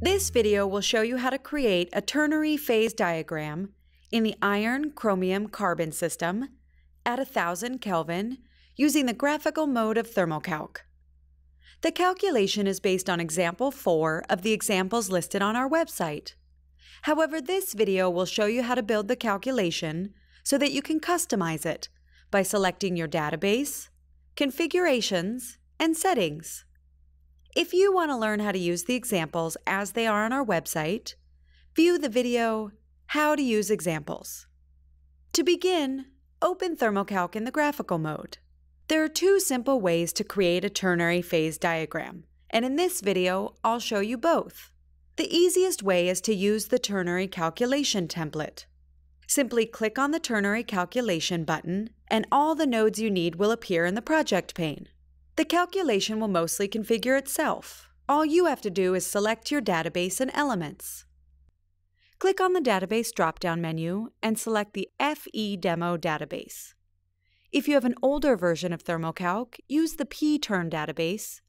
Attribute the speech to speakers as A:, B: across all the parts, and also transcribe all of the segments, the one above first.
A: This video will show you how to create a ternary phase diagram in the iron chromium carbon system at 1000 Kelvin using the graphical mode of thermocalc. The calculation is based on example 4 of the examples listed on our website. However, this video will show you how to build the calculation so that you can customize it by selecting your database, configurations, and settings. If you want to learn how to use the examples as they are on our website, view the video How to Use Examples. To begin, open Thermocalc in the graphical mode. There are two simple ways to create a ternary phase diagram, and in this video, I'll show you both. The easiest way is to use the ternary calculation template. Simply click on the ternary calculation button, and all the nodes you need will appear in the project pane. The calculation will mostly configure itself. All you have to do is select your database and elements. Click on the Database drop-down menu and select the FE Demo database. If you have an older version of ThermoCalc, use the P-Turn database,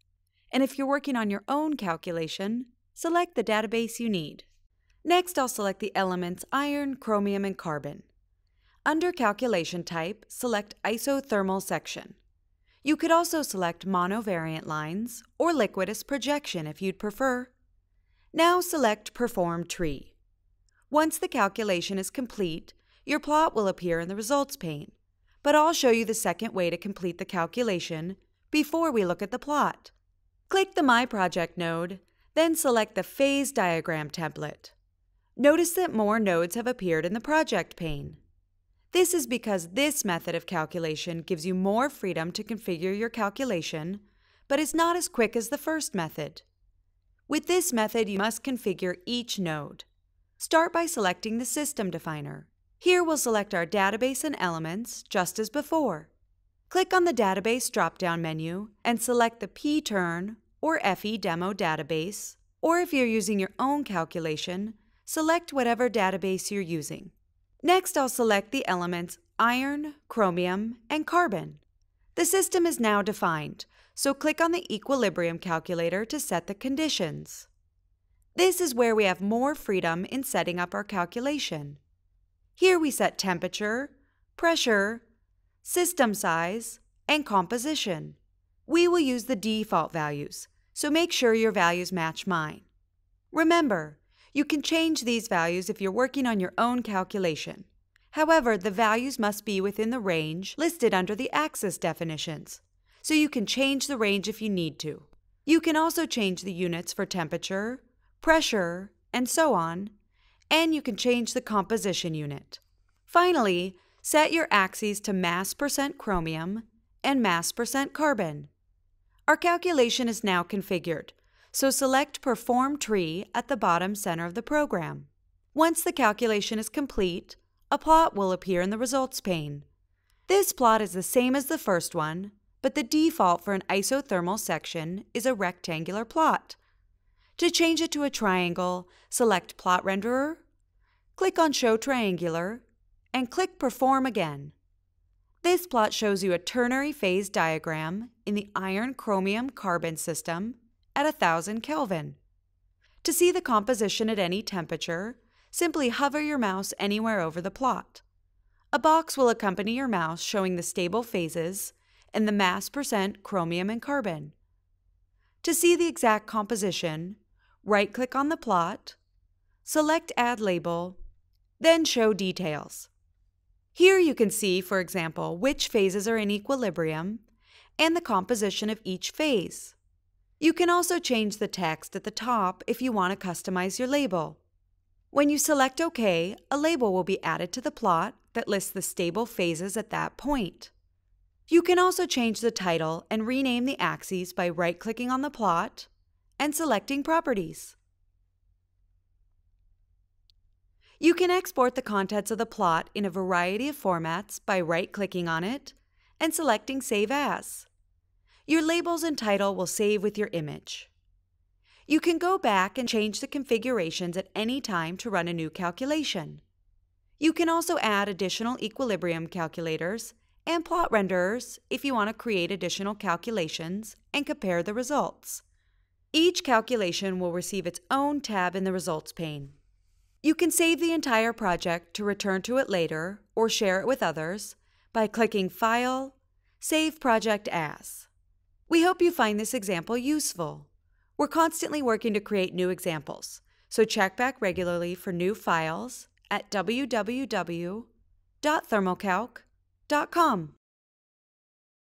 A: and if you're working on your own calculation, select the database you need. Next, I'll select the elements iron, chromium, and carbon. Under Calculation Type, select Isothermal section. You could also select monovariant lines or liquidus projection if you'd prefer. Now select Perform Tree. Once the calculation is complete, your plot will appear in the results pane, but I'll show you the second way to complete the calculation before we look at the plot. Click the My Project node, then select the Phase Diagram template. Notice that more nodes have appeared in the project pane. This is because this method of calculation gives you more freedom to configure your calculation, but is not as quick as the first method. With this method, you must configure each node. Start by selecting the system definer. Here we'll select our database and elements, just as before. Click on the Database drop-down menu and select the PTurn or FE Demo database, or if you're using your own calculation, select whatever database you're using. Next, I'll select the elements iron, chromium, and carbon. The system is now defined, so click on the equilibrium calculator to set the conditions. This is where we have more freedom in setting up our calculation. Here we set temperature, pressure, system size, and composition. We will use the default values, so make sure your values match mine. Remember, you can change these values if you're working on your own calculation. However, the values must be within the range listed under the axis definitions, so you can change the range if you need to. You can also change the units for temperature, pressure, and so on, and you can change the composition unit. Finally, set your axes to mass percent chromium and mass percent carbon. Our calculation is now configured, so select Perform Tree at the bottom center of the program. Once the calculation is complete, a plot will appear in the results pane. This plot is the same as the first one, but the default for an isothermal section is a rectangular plot. To change it to a triangle, select Plot Renderer, click on Show Triangular, and click Perform again. This plot shows you a ternary phase diagram in the iron chromium carbon system at 1000 Kelvin. To see the composition at any temperature, simply hover your mouse anywhere over the plot. A box will accompany your mouse showing the stable phases and the mass percent chromium and carbon. To see the exact composition, right-click on the plot, select Add Label, then Show Details. Here you can see, for example, which phases are in equilibrium and the composition of each phase. You can also change the text at the top if you want to customize your label. When you select OK, a label will be added to the plot that lists the stable phases at that point. You can also change the title and rename the axes by right-clicking on the plot and selecting Properties. You can export the contents of the plot in a variety of formats by right-clicking on it and selecting Save As. Your labels and title will save with your image. You can go back and change the configurations at any time to run a new calculation. You can also add additional equilibrium calculators and plot renderers if you want to create additional calculations and compare the results. Each calculation will receive its own tab in the results pane. You can save the entire project to return to it later or share it with others by clicking File, Save Project As. We hope you find this example useful. We're constantly working to create new examples, so check back regularly for new files at www.thermocalc.com.